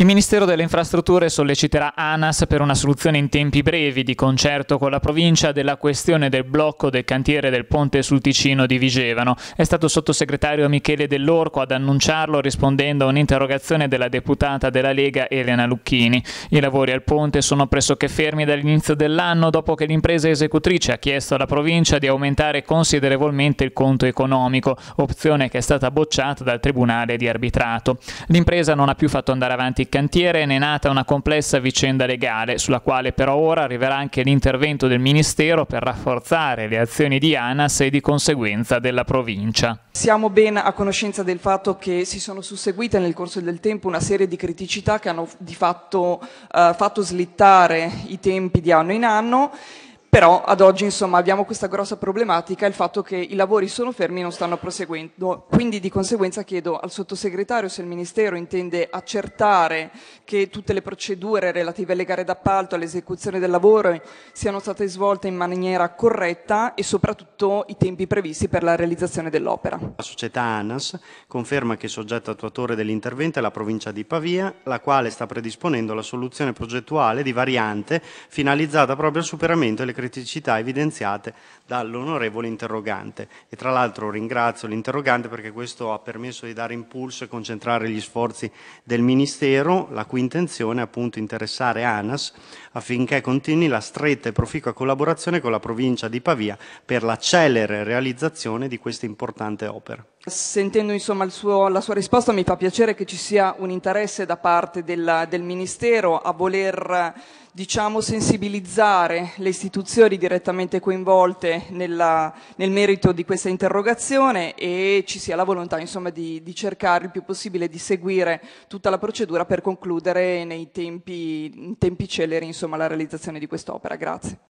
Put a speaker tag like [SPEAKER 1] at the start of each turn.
[SPEAKER 1] Il Ministero delle Infrastrutture solleciterà ANAS per una soluzione in tempi brevi, di concerto con la provincia, della questione del blocco del cantiere del ponte sul Ticino di Vigevano. È stato sottosegretario Michele Dell'Orco ad annunciarlo rispondendo a un'interrogazione della deputata della Lega Elena Lucchini. I lavori al ponte sono pressoché fermi dall'inizio dell'anno dopo che l'impresa esecutrice ha chiesto alla provincia di aumentare considerevolmente il conto economico, opzione che è stata bocciata dal Tribunale di arbitrato. L'impresa non ha più fatto andare avanti cantiere ne è nata una complessa vicenda legale, sulla quale però ora arriverà anche l'intervento del Ministero per rafforzare le azioni di ANAS e di conseguenza della provincia.
[SPEAKER 2] Siamo ben a conoscenza del fatto che si sono susseguite nel corso del tempo una serie di criticità che hanno di fatto eh, fatto slittare i tempi di anno in anno però ad oggi insomma, abbiamo questa grossa problematica, il fatto che i lavori sono fermi e non stanno proseguendo. Quindi di conseguenza chiedo al sottosegretario se il Ministero intende accertare che tutte le procedure relative alle gare d'appalto, all'esecuzione del lavoro siano state svolte in maniera corretta e soprattutto i tempi previsti per
[SPEAKER 3] la realizzazione dell'opera. La società ANAS conferma che il soggetto attuatore dell'intervento è la provincia di Pavia, la quale sta predisponendo la soluzione progettuale di variante finalizzata proprio al superamento e alle criticità evidenziate dall'onorevole interrogante e tra l'altro ringrazio l'interrogante perché questo ha permesso di dare impulso e concentrare gli sforzi del Ministero, la cui intenzione è appunto interessare ANAS affinché continui la stretta e proficua collaborazione con la provincia di Pavia per la celere realizzazione di questa importante opera.
[SPEAKER 2] Sentendo insomma suo, la sua risposta mi fa piacere che ci sia un interesse da parte del, del Ministero a voler diciamo, sensibilizzare le istituzioni istituzioni direttamente coinvolte nella, nel merito di questa interrogazione e ci sia la volontà insomma, di, di, cercare il più possibile di seguire tutta la procedura per concludere nei tempi, in tempi celeri insomma, la realizzazione di quest'opera. Grazie.